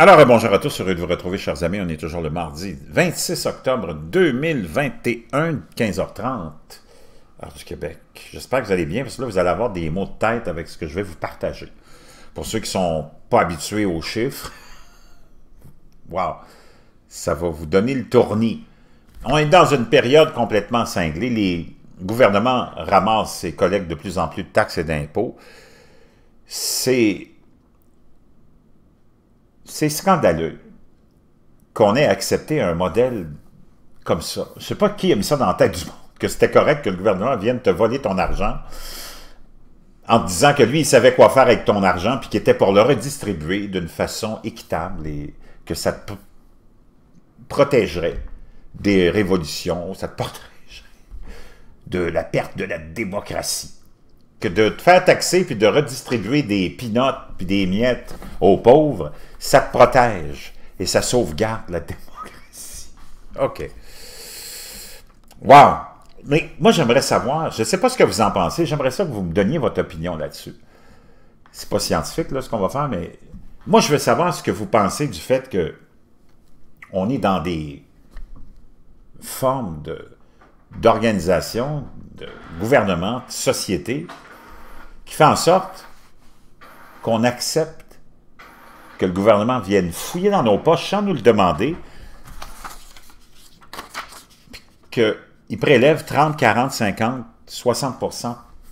Alors, bonjour à tous, heureux de vous retrouver, chers amis. On est toujours le mardi 26 octobre 2021, 15h30, heure du Québec. J'espère que vous allez bien, parce que là, vous allez avoir des mots de tête avec ce que je vais vous partager. Pour ceux qui sont pas habitués aux chiffres, waouh, ça va vous donner le tournis. On est dans une période complètement cinglée. Les gouvernements ramassent ses collègues de plus en plus de taxes et d'impôts. C'est c'est scandaleux qu'on ait accepté un modèle comme ça. Je ne sais pas qui a mis ça dans la tête du monde, que c'était correct que le gouvernement vienne te voler ton argent en te disant que lui, il savait quoi faire avec ton argent puis qu'il était pour le redistribuer d'une façon équitable et que ça te protégerait des révolutions, ça te protégerait de la perte de la démocratie que de faire taxer puis de redistribuer des pinottes puis des miettes aux pauvres, ça protège et ça sauvegarde la démocratie. OK. Wow! Mais moi, j'aimerais savoir, je ne sais pas ce que vous en pensez, j'aimerais ça que vous me donniez votre opinion là-dessus. C'est pas scientifique, là, ce qu'on va faire, mais moi, je veux savoir ce que vous pensez du fait que on est dans des formes d'organisation, de, de gouvernement, de société, qui fait en sorte qu'on accepte que le gouvernement vienne fouiller dans nos poches sans nous le demander, qu'il prélève 30, 40, 50, 60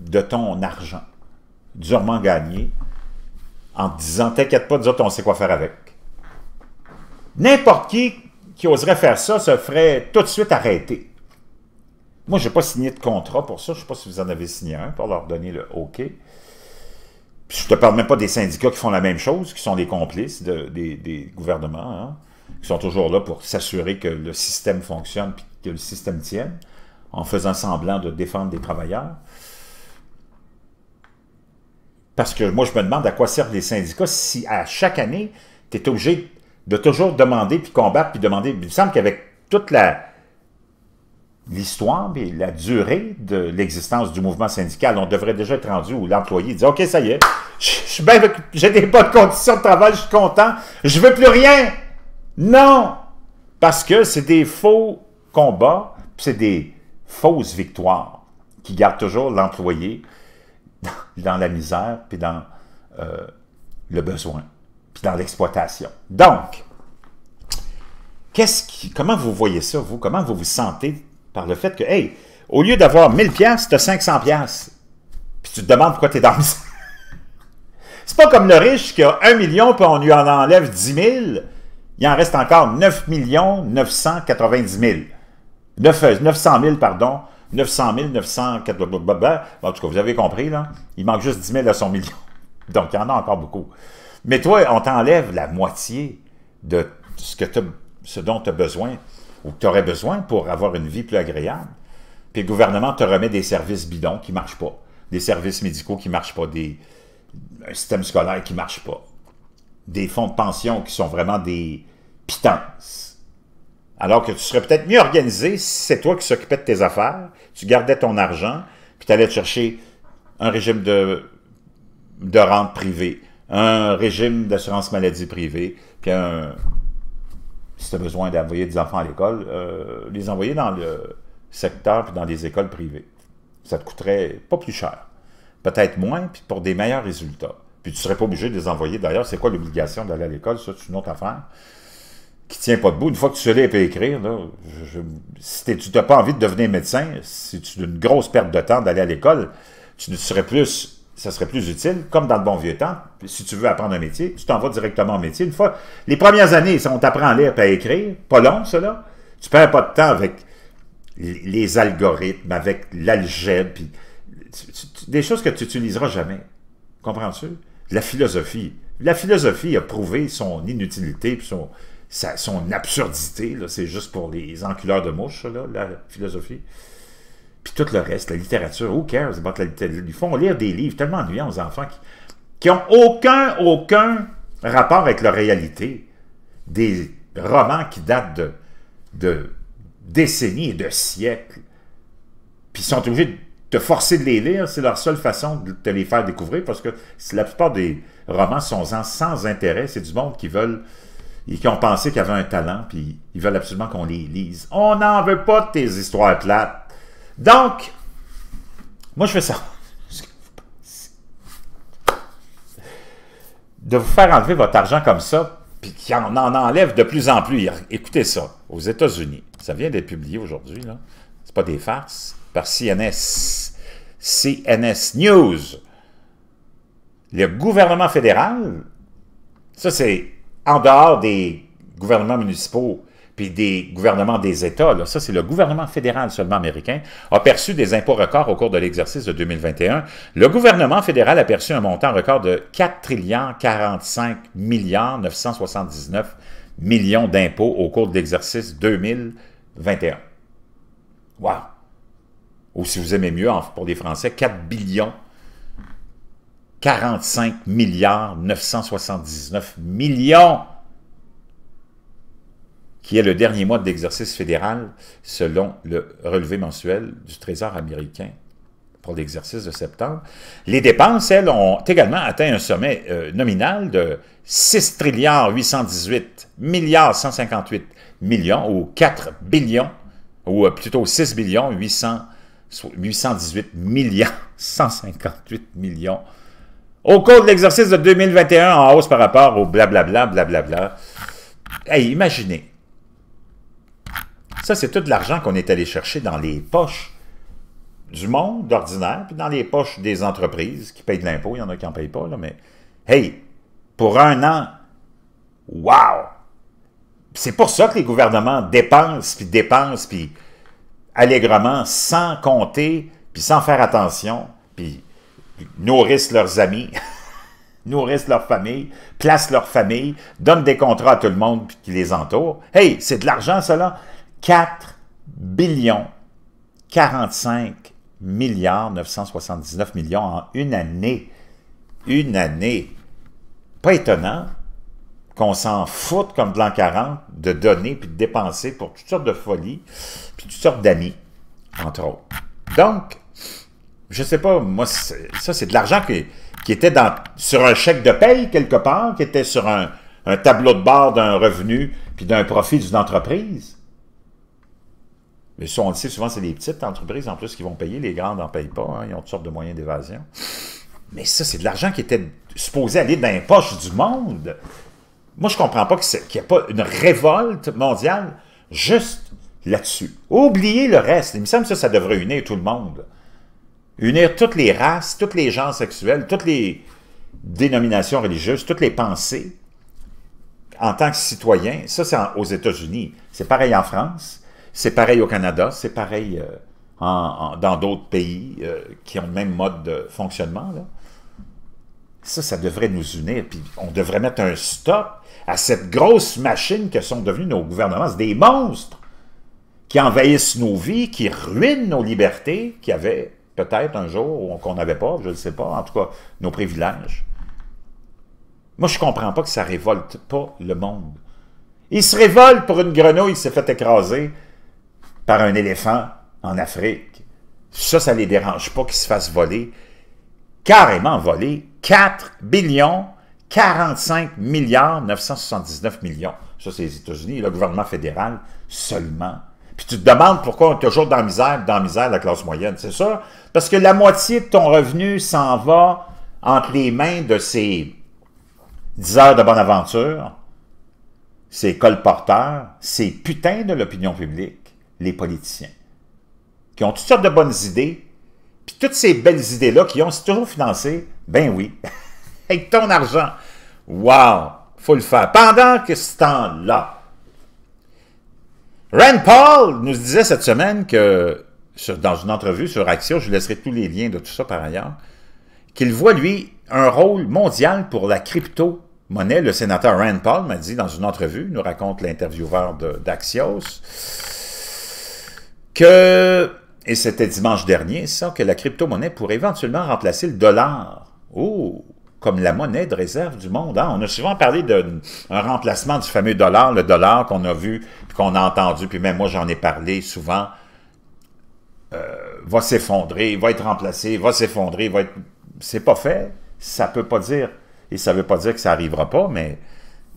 de ton argent, durement gagné, en disant « T'inquiète pas, disons, on sait quoi faire avec. » N'importe qui qui oserait faire ça se ferait tout de suite arrêter. Moi, je n'ai pas signé de contrat pour ça. Je ne sais pas si vous en avez signé un pour leur donner le OK. je ne te parle même pas des syndicats qui font la même chose, qui sont des complices des, gouvernements, hein, qui sont toujours là pour s'assurer que le système fonctionne et que le système tienne, en faisant semblant de défendre des travailleurs. Parce que moi, je me demande à quoi servent les syndicats si à chaque année, tu es obligé de toujours demander, puis combattre, puis demander. Il me semble qu'avec toute la, l'histoire et la durée de l'existence du mouvement syndical. On devrait déjà être rendu où l'employé dit « OK, ça y est, j'ai des bonnes conditions de travail, je suis content, je veux plus rien! » Non! Parce que c'est des faux combats, c'est des fausses victoires qui gardent toujours l'employé dans la misère, puis dans euh, le besoin, puis dans l'exploitation. Donc, qui, comment vous voyez ça, vous? Comment vous vous sentez par le fait que, hey, au lieu d'avoir 1000 pièces, tu as 500 pièces. Puis tu te demandes pourquoi tu es dans le C'est pas comme le riche qui a 1 million puis on lui en enlève 10 000. Il en reste encore 9 990 000. 9, 900 000, pardon. 900 000, 900... En tout cas, vous avez compris, là. Il manque juste 10 000 à son million. Donc, il y en a encore beaucoup. Mais toi, on t'enlève la moitié de ce, que ce dont tu as besoin tu aurais besoin pour avoir une vie plus agréable. Puis le gouvernement te remet des services bidons qui ne marchent pas, des services médicaux qui ne marchent pas, des, un système scolaire qui ne marche pas, des fonds de pension qui sont vraiment des pitances. Alors que tu serais peut-être mieux organisé si c'est toi qui s'occupais de tes affaires, tu gardais ton argent, puis tu allais chercher un régime de, de rente privée, un régime d'assurance maladie privée, puis un, si tu as besoin d'envoyer des enfants à l'école, euh, les envoyer dans le secteur puis dans des écoles privées. Ça te coûterait pas plus cher. Peut-être moins, puis pour des meilleurs résultats. Puis tu serais pas obligé de les envoyer. D'ailleurs, c'est quoi l'obligation d'aller à l'école? Ça, c'est une autre affaire qui tient pas debout. Une fois que tu sais écrire, si tu n'as pas envie de devenir médecin, c'est une grosse perte de temps d'aller à l'école. Tu ne serais plus ça serait plus utile, comme dans le bon vieux temps, si tu veux apprendre un métier, tu t'en vas directement au métier. Une fois, les premières années, on t'apprend à lire et à écrire, pas long cela. Tu perds pas de temps avec les algorithmes, avec l'algèbre, des choses que tu n'utiliseras jamais. Comprends-tu? La philosophie. La philosophie a prouvé son inutilité puis son, son absurdité. C'est juste pour les enculeurs de mouches, là, la philosophie. Puis tout le reste, la littérature, who cares about la littérature? Ils font lire des livres tellement ennuyants aux enfants qui, n'ont ont aucun, aucun rapport avec la réalité. Des romans qui datent de, de décennies et de siècles. Puis ils sont obligés de te forcer de les lire, c'est leur seule façon de te les faire découvrir, parce que la plupart des romans sont sans intérêt, c'est du monde qui veulent et qui ont pensé qu'il y un talent, puis ils veulent absolument qu'on les lise. On n'en veut pas de tes histoires plates. Donc, moi, je fais ça. De vous faire enlever votre argent comme ça, puis qu'on en, enlève de plus en plus. Écoutez ça, aux États-Unis, ça vient d'être publié aujourd'hui, là. C'est pas des farces. Par CNS. CNS News. Le gouvernement fédéral, ça c'est en dehors des gouvernements municipaux puis des gouvernements des États, là, ça c'est le gouvernement fédéral seulement américain, a perçu des impôts records au cours de l'exercice de 2021. Le gouvernement fédéral a perçu un montant record de 4 trillions 45 milliards 979 millions d'impôts au cours de l'exercice 2021. Wow! Ou si vous aimez mieux, pour les Français, 4 billions 45 milliards 979 millions qui est le dernier mois d'exercice fédéral selon le relevé mensuel du Trésor américain pour l'exercice de septembre. Les dépenses, elles, ont également atteint un sommet euh, nominal de 6 818 milliards 158 millions ou 4 billions, ou euh, plutôt 6 billions 800, 818 milliards 158 millions au cours de l'exercice de 2021 en hausse par rapport au blablabla, blablabla. Hey, imaginez, ça, c'est tout de l'argent qu'on est allé chercher dans les poches du monde ordinaire, puis dans les poches des entreprises qui payent de l'impôt. Il y en a qui n'en payent pas, mais hey, pour un an, wow! C'est pour ça que les gouvernements dépensent, puis dépensent, puis allègrement, sans compter, puis sans faire attention, puis nourrissent leurs amis, nourrissent leur famille, placent leur famille, donnent des contrats à tout le monde qui les entoure. Hey, c'est de l'argent, cela! 4 45 milliards 979 millions en une année. Une année. Pas étonnant qu'on s'en foute comme de l'an 40 de donner puis de dépenser pour toutes sortes de folies puis toutes sortes d'amis, entre autres. Donc, je sais pas, moi, ça, c'est de l'argent qui, était sur un chèque de paye quelque part, qui était sur un, un tableau de bord d'un revenu puis d'un profit d'une entreprise. Mais ça, on le sait, souvent, c'est des petites entreprises en plus qui vont payer. Les grandes n'en payent pas. Hein. ils ont toutes sortes de moyens d'évasion. Mais ça, c'est de l'argent qui était supposé aller dans les poches du monde. Moi, je comprends pas qu'il n'y ait pas une révolte mondiale juste là-dessus. Oubliez le reste. Il me semble que ça, devrait unir tout le monde. Unir toutes les races, toutes les genres sexuels, toutes les dénominations religieuses, toutes les pensées en tant que citoyen. Ça, c'est aux États-Unis. C'est pareil en France. C'est pareil au Canada, c'est pareil euh, dans d'autres pays euh, qui ont le même mode de fonctionnement. Ça, ça devrait nous unir, puis on devrait mettre un stop à cette grosse machine que sont devenus nos gouvernements. des monstres qui envahissent nos vies, qui ruinent nos libertés, qui avaient peut-être un jour, qu'on n'avait pas, je ne sais pas, en tout cas, nos privilèges. Moi, je ne comprends pas que ça révolte pas le monde. Il se révolte pour une grenouille qui s'est fait écraser par un éléphant en Afrique. Ça, ça les dérange pas qu'ils se fassent voler, carrément voler, 4 billions 45 milliards 979 millions. Ça, c'est les États-Unis, le gouvernement fédéral seulement. Puis tu te demandes pourquoi on est toujours dans la misère, dans la misère la classe moyenne, c'est ça? Parce que la moitié de ton revenu s'en va entre les mains de ces 10 heures de bonne aventure, ces colporteurs, ces putains de l'opinion publique les politiciens, qui ont toutes sortes de bonnes idées, puis toutes ces belles idées-là qui ont, c'est toujours financé, ben oui, avec ton argent. Wow! Faut le faire. Pendant que ce temps-là, Rand Paul nous disait cette semaine que, dans une entrevue sur Axios, je laisserai tous les liens de tout ça par ailleurs, qu'il voit, lui, un rôle mondial pour la crypto-monnaie. Le sénateur Rand Paul m'a dit dans une entrevue, nous raconte l'intervieweur d'Axios, que, et c'était dimanche dernier, ça, que la crypto-monnaie pourrait éventuellement remplacer le dollar. Oh, comme la monnaie de réserve du monde. Hein. On a souvent parlé d'un remplacement du fameux dollar, le dollar qu'on a vu, qu'on a entendu, puis même moi j'en ai parlé souvent, euh, va s'effondrer, va être remplacé, va s'effondrer, va être... C'est pas fait, ça peut pas dire, et ça veut pas dire que ça arrivera pas, mais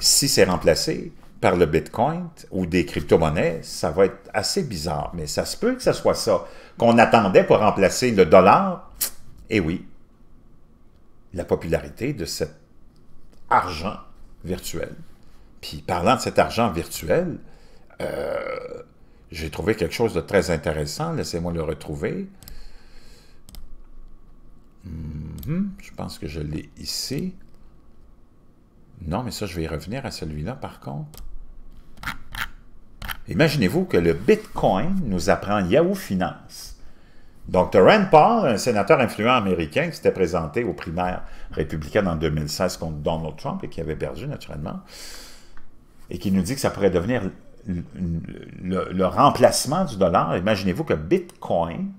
si c'est remplacé, par le Bitcoin ou des crypto-monnaies, ça va être assez bizarre. Mais ça se peut que ce soit ça qu'on attendait pour remplacer le dollar. Et eh oui, la popularité de cet argent virtuel. Puis parlant de cet argent virtuel, euh, j'ai trouvé quelque chose de très intéressant. Laissez-moi le retrouver. Mhm, je pense que je l'ai ici. Non, mais ça, je vais y revenir à celui-là, par contre. Imaginez-vous que le Bitcoin nous apprend Yahoo Finance. Donc, Rand Paul, un sénateur influent américain qui s'était présenté aux primaires républicaines en 2016 contre Donald Trump et qui avait perdu, naturellement, et qui nous dit que ça pourrait devenir le, remplacement du dollar. Imaginez-vous que Bitcoin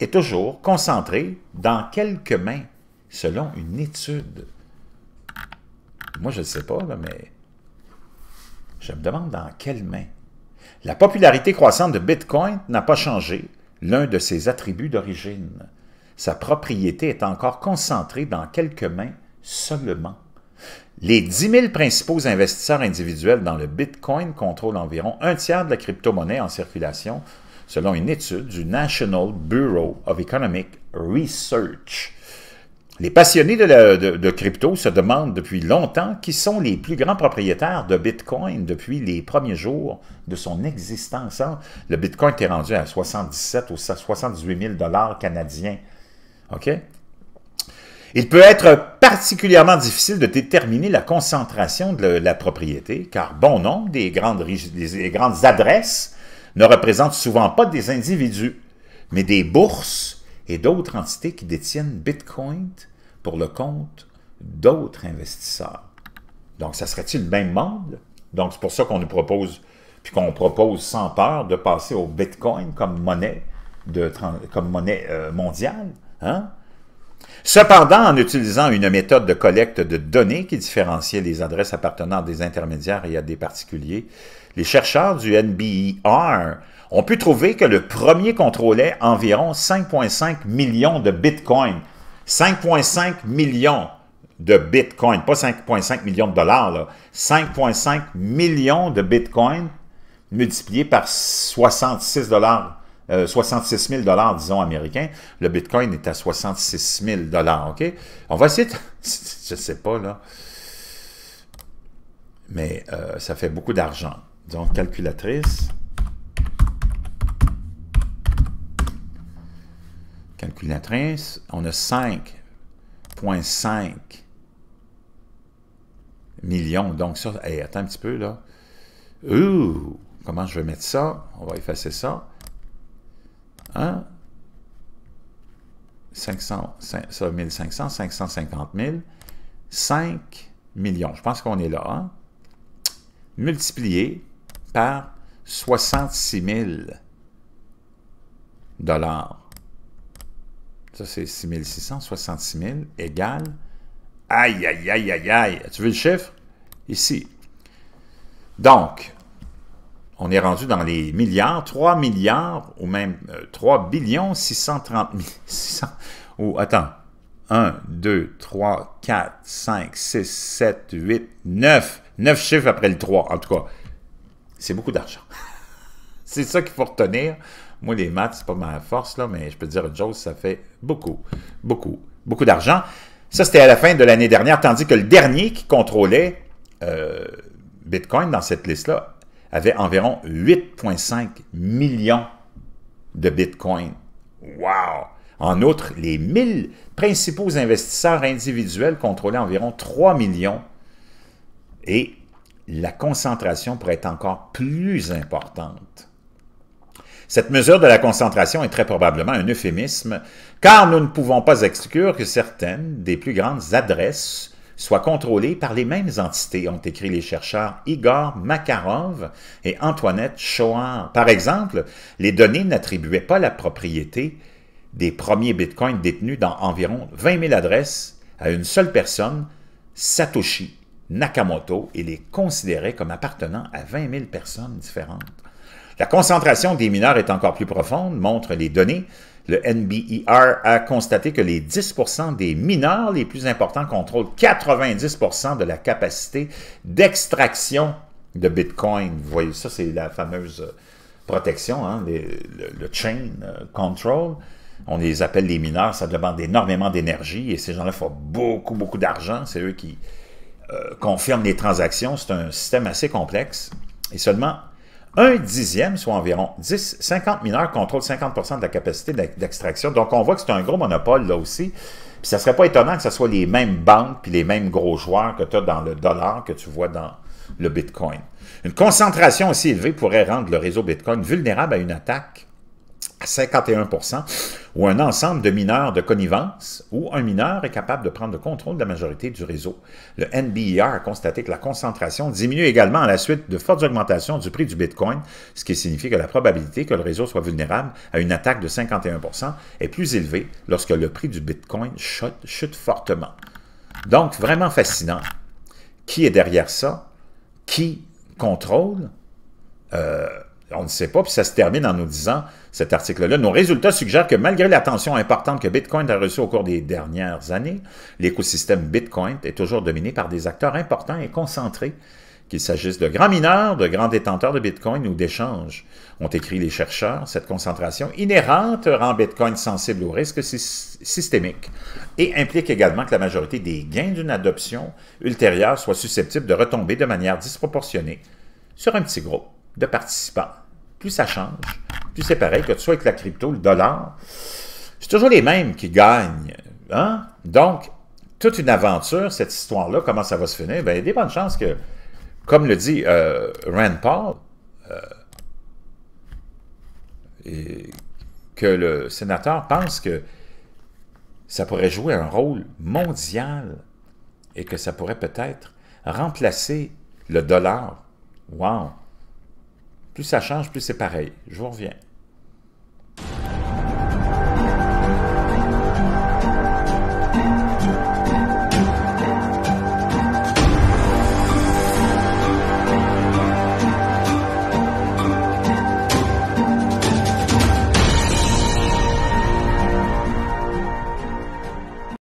est toujours concentré dans quelques mains, selon une étude. Moi, je ne sais pas, mais je me demande dans quelles mains. La popularité croissante de Bitcoin n'a pas changé, l'un de ses attributs d'origine. Sa propriété est encore concentrée dans quelques mains seulement. Les 10 000 principaux investisseurs individuels dans le Bitcoin contrôlent environ un tiers de la crypto-monnaie en circulation, selon une étude du National Bureau of Economic Research. Les passionnés de, crypto se demandent depuis longtemps qui sont les plus grands propriétaires de Bitcoin depuis les premiers jours de son existence. Hein? Le Bitcoin est rendu à 77 ou 78 000 dollars canadiens. OK? Il peut être particulièrement difficile de déterminer la concentration de la propriété, car bon nombre des grandes, des grandes adresses ne représentent souvent pas des individus, mais des bourses et d'autres entités qui détiennent Bitcoin pour le compte d'autres investisseurs. Donc, ça serait-il le même monde? Donc, c'est pour ça qu'on nous propose, puis qu'on propose sans peur de passer au Bitcoin comme monnaie, de, comme monnaie euh, mondiale. Hein? Cependant, en utilisant une méthode de collecte de données qui différenciait les adresses appartenant à des intermédiaires et à des particuliers, les chercheurs du NBER ont pu trouver que le premier contrôlait environ 5,5 millions de bitcoins. 5,5 millions de bitcoins, pas 5,5 millions de dollars, 5,5 millions de bitcoins multipliés par 66 dollars. 66 euh, 000 dollars, disons, américains. Le Bitcoin est à 66 000 dollars, OK? On va essayer de... Je sais pas, là. Mais euh, ça fait beaucoup d'argent. Donc, calculatrice. calculatrice, on a 5,5 millions. Donc ça, attends un petit peu là. Ouh, comment je vais mettre ça? On va effacer ça. Hein? 500, 5, ça, 1500, 550 000, 5 millions. Je pense qu'on est là. Hein? Multiplié par 66 000 dollars. Ça, c'est 6600, 000 égale. Aïe, aïe, aïe, aïe, aïe. Tu veux le chiffre? Ici. Donc, on est rendu dans les milliards, 3 milliards ou même 3 euh, billions 630 000, ou oh, attends, 1, 2, 3, 4, 5, 6, 7, 8, 9, 9 chiffres après le 3, en tout cas, c'est beaucoup d'argent. c'est ça qu'il faut retenir moi, les maths, c'est pas ma force, là, mais je peux dire une chose, ça fait beaucoup, beaucoup, beaucoup d'argent. Ça, c'était à la fin de l'année dernière, tandis que le dernier qui contrôlait euh, Bitcoin dans cette liste-là avait environ 8,5 millions de Bitcoin. Wow! En outre, les 1000 principaux investisseurs individuels contrôlaient environ 3 millions et la concentration pourrait être encore plus importante. Cette mesure de la concentration est très probablement un euphémisme, car nous ne pouvons pas exclure que certaines des plus grandes adresses soient contrôlées par les mêmes entités, ont écrit les chercheurs Igor Makarov et Antoinette Chouard. Par exemple, les données n'attribuaient pas la propriété des premiers bitcoins détenus dans environ 20 000 adresses à une seule personne, Satoshi Nakamoto, et les considéraient comme appartenant à 20 000 personnes différentes. La concentration des mineurs est encore plus profonde, montrent les données. Le NBER a constaté que les 10 des mineurs les plus importants contrôlent 90 de la capacité d'extraction de Bitcoin. Vous voyez, ça, c'est la fameuse euh, protection, hein, le, chain euh, control. On les appelle les mineurs, ça demande énormément d'énergie et ces gens-là font beaucoup, beaucoup d'argent. C'est eux qui euh, confirment les transactions. C'est un système assez complexe et seulement un dixième, soit environ 10, 50 mineurs contrôlent 50 de la capacité d'extraction. Donc, on voit que c'est un gros monopole là aussi. Puis, ça serait pas étonnant que ce soit les mêmes banques puis les mêmes gros joueurs que tu as dans le dollar que tu vois dans le Bitcoin. Une concentration aussi élevée pourrait rendre le réseau Bitcoin vulnérable à une attaque à 51 ou un ensemble de mineurs de connivence où un mineur est capable de prendre le contrôle de la majorité du réseau. Le NBER a constaté que la concentration diminue également à la suite de fortes augmentations du prix du Bitcoin, ce qui signifie que la probabilité que le réseau soit vulnérable à une attaque de 51 est plus élevée lorsque le prix du Bitcoin chute, fortement. Donc, vraiment fascinant. Qui est derrière ça? Qui contrôle? Euh, on ne sait pas, puis ça se termine en nous disant cet article-là, nos résultats suggèrent que malgré l'attention importante que Bitcoin a reçue au cours des dernières années, l'écosystème Bitcoin est toujours dominé par des acteurs importants et concentrés, qu'il s'agisse de grands mineurs, de grands détenteurs de Bitcoin ou d'échanges. Ont écrit les chercheurs, cette concentration inhérente rend Bitcoin sensible aux risques systémiques et implique également que la majorité des gains d'une adoption ultérieure soit susceptible de retomber de manière disproportionnée sur un petit groupe de participants. Plus ça change, puis c'est pareil, que tu sois avec la crypto, le dollar, c'est toujours les mêmes qui gagnent. Hein? Donc, toute une aventure, cette histoire-là, comment ça va se finir? Bien, il y a des bonnes chances que, comme le dit euh, Rand Paul, euh, que le sénateur pense que ça pourrait jouer un rôle mondial et que ça pourrait peut-être remplacer le dollar. Wow! Plus ça change, plus c'est pareil. Je vous reviens.